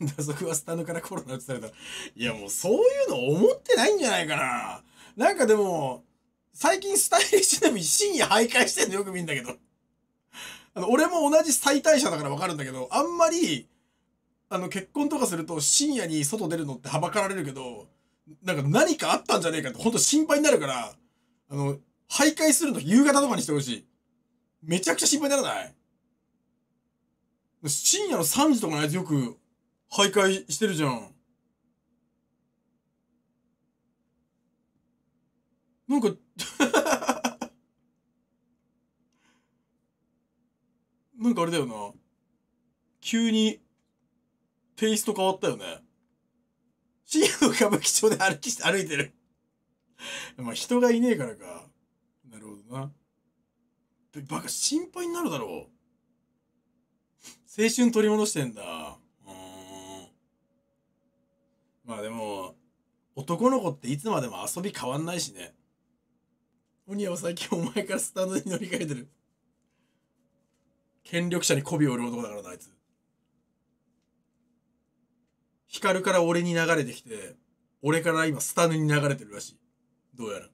打足はスタンドからコロナ移された。いや、もうそういうの思ってないんじゃないかな。なんかでも、最近スタイリッシュなに深夜徘徊してんのよく見んだけど。あの、俺も同じ最大者だからわかるんだけど、あんまり、あの、結婚とかすると深夜に外出るのってはばかられるけど、なんか何かあったんじゃねえかってほんと心配になるから、あの、徘徊するの夕方とかにしてほしい。めちゃくちゃ心配にならない深夜の3時とかのやつよく徘徊してるじゃん。なんか なんかあれだよな。急に、テイスト変わったよね。新宿歌舞伎町で歩きして、歩いてる まあ人がいねえからか。なるほどな。バカ心配になるだろう。青春取り戻してんだ。まあでも、男の子っていつまでも遊び変わんないしね。オニアは最近お前からスタンドに乗り換えてる。権力者に媚びを売る男だからな、あいつ。ヒカルから俺に流れてきて、俺から今スタンドに流れてるらしい。どうやら。